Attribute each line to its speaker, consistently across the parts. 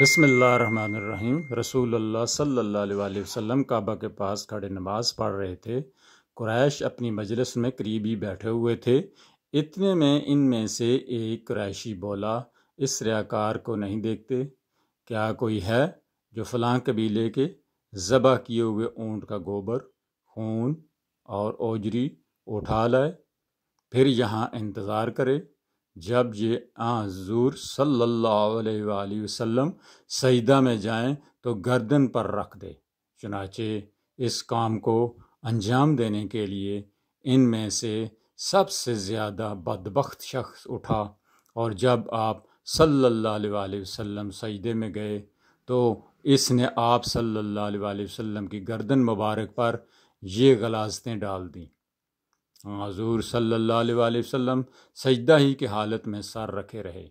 Speaker 1: बसमीम रसूल सल्ला वसम काबा के पास खड़े नमाज़ पढ़ रहे थे क्रैश अपनी मजलिस में करीबी बैठे हुए थे इतने में इन में से एक क्रैशी बोला इस रयाकार को नहीं देखते क्या कोई है जो फलां कबीले के ज़बह किए हुए ऊँट का गोबर खून और ओजरी उठा लाए फिर यहाँ इंतज़ार करे जब ये आजूर सल्ला वसम सईदा में जाएं तो गर्दन पर रख दे चुनाचे इस काम को अंजाम देने के लिए इनमें से सबसे ज़्यादा बदबख्त शख्स उठा और जब आप सल्ला वसम सईदे में गए तो इसने आप सल्ला वसम की गर्दन मुबारक पर ये गलाजतें डाल दीं हजूर सल्ला वसम सजदा ही की हालत में सर रखे रहे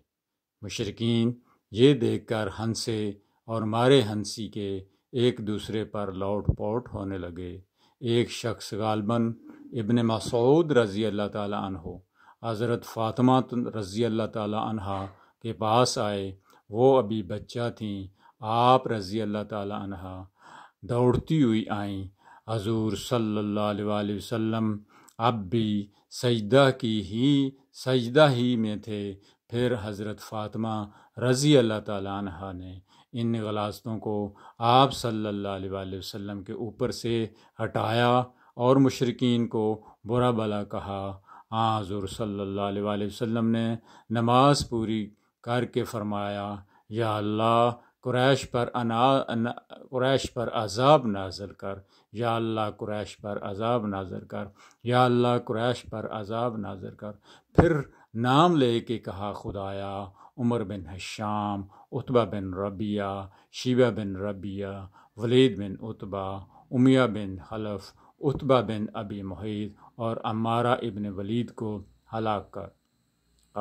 Speaker 1: मशरकिन ये देख कर हंसे और मारे हंसी के एक दूसरे पर लौट पोट होने लगे एक शख्स गालबन इबन मसूद रज़ी अल्लाह हो हज़रत फातमा रज़ी अल्लाह तहा के पास आए वो अभी बच्चा थी आप रज़ी अल्लाह तहा दौड़ती हुई आईं हजूर सल्ला वसम अब भी सजदा की ही सजदा ही में थे फिर हज़रत फ़ातिमा रज़ी अल्लाह तह ने इन गलास्तों को आप सल्ला वसम के ऊपर से हटाया और मशरकिन को बुरा भला कहा आज़ुर सल्ला वसम ने नमाज़ पूरी करके फरमाया या अल्लाह कुरैश पर अना कुरैश पर अजाब नाजर कर या अल्लाह कुरैश पर अजाब नाजर कर या अल्लाह कुरैश पर अजाब नाजर कर फिर नाम ले के कहा खुदाया उमर बिन हश्याम उतबा बिन रबिया शिवा बिन रबिया वलीद बिन उतबा उमिया बिन हलफ उतबा बिन अबी मुहीद और अमारा इबन वलीद को हलाक कर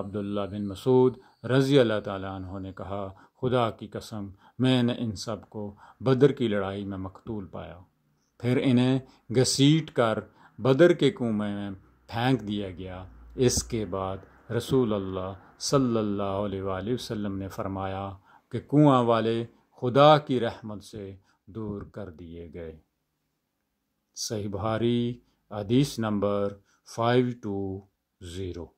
Speaker 1: अब्दुल्ला बिन मसूद रज़ी अल्लाह ताली ने कहा खुदा की कसम मैंने इन सब को बदर की लड़ाई में मकतूल पाया फिर इन्हें घसीट कर बदर के कुएं में फेंक दिया गया इसके बाद रसूल अल्लाह सल्लल्लाहु अलैहि वसल्लम ने फरमाया कि कुआं वाले खुदा की रहमत से दूर कर दिए गए सही भारी अदीस नंबर फाइव टू ज़ीरो